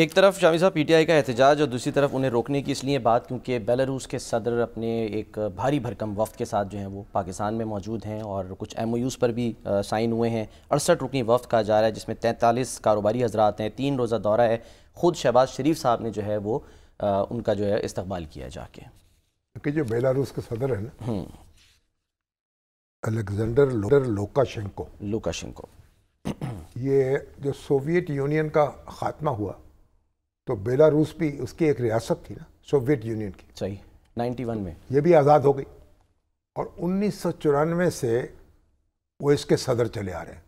एक तरफ शामी साहब पीटीआई का एहतजाज और दूसरी तरफ उन्हें रोकने की इसलिए बात क्योंकि बेलारूस के सदर अपने एक भारी भरकम वफ्त के साथ जो है वो पाकिस्तान में मौजूद हैं और कुछ एम पर भी साइन हुए हैं अड़सठ रुकनी वफ़ कहा जा रहा है जिसमें तैंतालीस कारोबारी हजरात हैं तीन रोज़ा दौरा है ख़ुद शहबाज शरीफ साहब ने जो है वो आ, उनका जो है इस्तबाल किया जाके जो बेलारूस के सदर है ना अलेक्जेंडर लोकाशेंको लोकाशेंको ये जो सोवियत यूनियन का ख़ात्मा हुआ तो बेलारूस भी उसकी एक रियासत थी ना सोवियत यूनियन की सही 91 में ये भी आज़ाद हो गई और उन्नीस से वो इसके सदर चले आ रहे हैं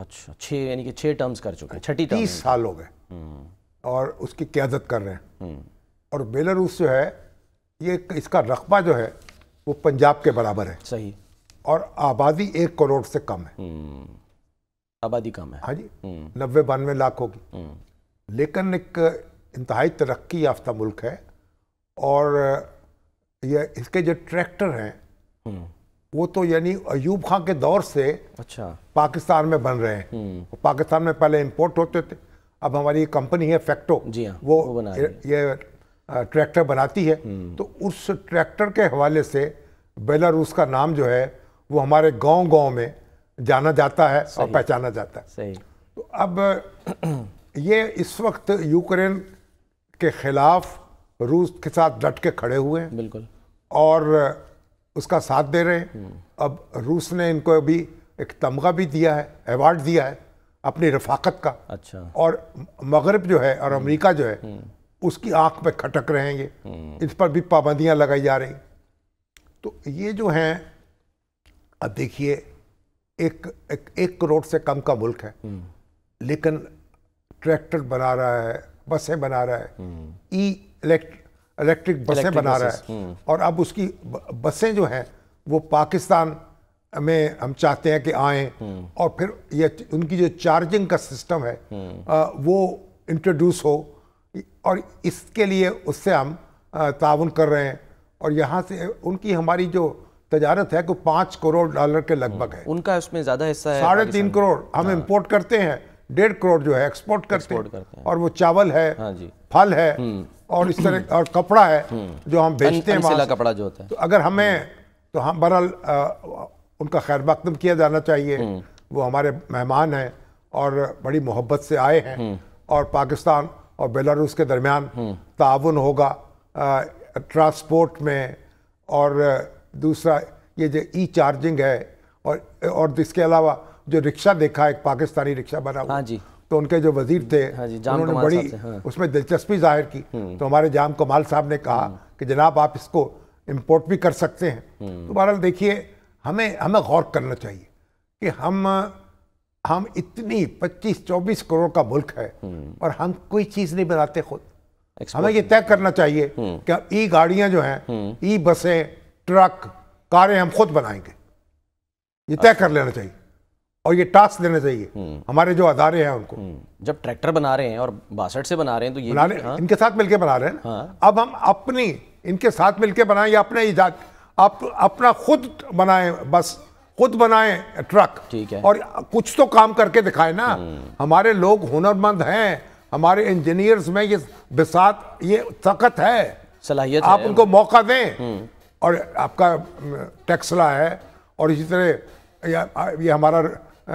अच्छा छः यानी कि छः टर्म्स कर चुके हैं छठी तीस साल हो गए हम्म। और उसकी क्यादत कर रहे हैं हम्म। और बेलारूस जो है ये इसका रकबा जो है वो पंजाब के बराबर है सही और आबादी एक करोड़ से कम है हम्म। आबादी कम है हाँ जी नब्बे बानवे लाख होगी लेकिन एक इंतहाई तरक्की याफ्ता मुल्क है और ये इसके जो ट्रैक्टर हैं हम्म। वो तो यानी अयूब खां के दौर से अच्छा पाकिस्तान में बन रहे हैं हम्म। पाकिस्तान में पहले इंपोर्ट होते थे अब हमारी कंपनी है फैक्टो जी हाँ, वो, वो बना ये, ये ट्रैक्टर बनाती है हम्म। तो उस ट्रैक्टर के हवाले से बेलारूस का नाम जो है वो हमारे गांव गांव में जाना जाता है और पहचाना जाता है सही तो अब ये इस वक्त यूक्रेन के खिलाफ रूस के साथ डट के खड़े हुए हैं बिल्कुल और उसका साथ दे रहे हैं हम्म। अब रूस ने इनको अभी एक तमगा भी दिया है अवार्ड दिया है अपनी रफाकत का अच्छा और मगरब जो है और हम्म। अमेरिका जो है हम्म। उसकी आंख पे खटक रहेंगे इस पर भी पाबंदियां लगाई जा रही तो ये जो हैं अब देखिए एक एक, एक करोड़ से कम का मुल्क है लेकिन ट्रैक्टर बना रहा है बसें बना रहा है हम्म। ई इलेक्ट्रिक बसें बना रहा है हम्म। और अब उसकी बसें जो हैं वो पाकिस्तान में हम चाहते हैं कि आए हम्म। और फिर ये उनकी जो चार्जिंग का सिस्टम है आ, वो इंट्रोड्यूस हो और इसके लिए उससे हम ताउन कर रहे हैं और यहाँ से उनकी हमारी जो तजारत है को पाँच करोड़ डॉलर के लगभग है उनका उसमें ज़्यादा हिस्सा है साढ़े तीन करोड़ हम इम्पोर्ट हाँ। करते हैं डेढ़ करोड़ जो है एक्सपोर्ट करते, एक्सपोर्ट करते हैं और वो चावल है हाँ जी। फल है हम्म। और इस तरह और कपड़ा है हम्म। जो हम बेचते हैं वहाँ कपड़ा जो होता है तो अगर हमें तो हम बहरहाल उनका खैर मकदम किया जाना चाहिए हम्म। वो हमारे मेहमान हैं और बड़ी मोहब्बत से आए हैं और पाकिस्तान और बेलारूस के दरमियान ताउन होगा ट्रांसपोर्ट में और दूसरा ये जो ई चार्जिंग है और और इसके अलावा जो रिक्शा देखा एक पाकिस्तानी रिक्शा बना हुआ हाँ जी तो उनके जो वजीर थे हाँ उन्होंने बड़ी हाँ। उसमें दिलचस्पी जाहिर की हम्म। तो हमारे जाम कमाल साहब ने कहा हम्म। कि जनाब आप इसको इम्पोर्ट भी कर सकते हैं हम्म। तो बहरहाल देखिए हमें हमें गौर करना चाहिए कि हम हम इतनी 25-24 करोड़ का मुल्क है और हम कोई चीज़ नहीं बनाते खुद हमें ये तय करना चाहिए कि ई गाड़ियां जो हैं ई बसें ट्रक कारें हम खुद बनाएंगे ये तय अच्छा। कर लेना चाहिए और ये टास्क देना चाहिए हम्म। हमारे जो अदारे हैं उनको हम्म। जब ट्रैक्टर बना रहे हैं और बासठ से बना रहे हैं तो ये हाँ? इनके साथ मिलकर बना रहे हैं हाँ? अब हम अपनी इनके साथ मिलकर बनाएं या अपने ईजाद आप अपना खुद बनाएं बस खुद बनाएं ट्रक ठीक है और कुछ तो काम करके दिखाए ना हम्म। हमारे लोग हुनरमंद हैं हमारे इंजीनियर्स में ये बिसात ये ताकत है सलाहियत आप उनको मौका दें और आपका टेक्सला है और इसी तरह ये हमारा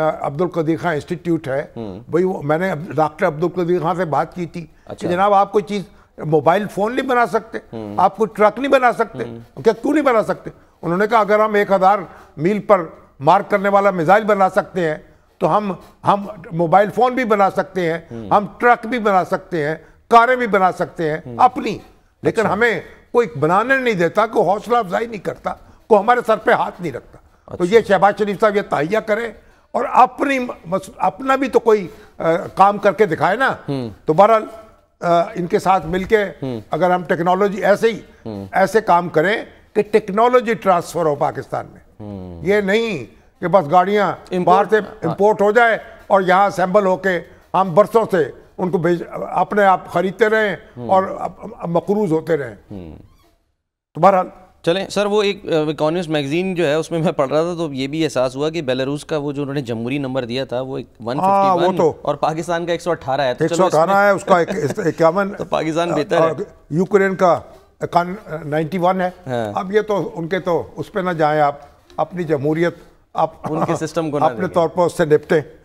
अब्दुल कदीर खां इंस्टीट्यूट है हम्म। भाई वो मैंने डॉक्टर अब्दुल कदीर खां से बात की थी अच्छा। कि जनाब आप कोई चीज़ मोबाइल फ़ोन नहीं बना सकते हम्म। आप कोई ट्रक नहीं बना सकते हम्म। क्या क्यों नहीं बना सकते उन्होंने कहा अगर हम एक हज़ार मील पर मार्क करने वाला मिज़ाइल बना सकते हैं तो हम हम मोबाइल फ़ोन भी बना सकते हैं हम ट्रक भी बना सकते हैं कारें भी बना सकते हैं अपनी लेकिन अच्छा। हमें कोई बनाने नहीं देता को हौसला अफजाई नहीं करता को हमारे सर पे हाथ नहीं रखता तो अच्छा। ये शहबाज शरीफ साहब ये तहिया करें और अपनी अपना भी तो कोई आ, काम करके दिखाए ना हम्म। तो बहरहाल इनके साथ मिलके हम्म। अगर हम टेक्नोलॉजी ऐसे ही हम्म। ऐसे काम करें कि टेक्नोलॉजी ट्रांसफर हो पाकिस्तान में ये नहीं कि बस गाड़ियां बाहर से इम्पोर्ट हाँ। हो जाए और यहाँ असेंबल होके हम बरसों से उनको भेज अपने आप खरीदते रहें और मकरूज होते रहें तो बहरहाल चलें सर वो एक इकोनॉमिक मैगजीन जो है उसमें मैं पढ़ रहा था तो ये भी एहसास हुआ कि बेलारूस का वो जो उन्होंने जमहूरी नंबर दिया था वो एक वन हाँ, वो तो और पाकिस्तान का एक सौ अठारह है तो एक सौ अठारह है उसका एक तो पाकिस्तान बेहतर है यूक्रेन का नाइन्टी वन है हाँ। अब ये तो उनके तो उस पर ना जाए आप अपनी जमहूरियत आप उनके हाँ, सिस्टम को अपने तौर पर उससे निपटें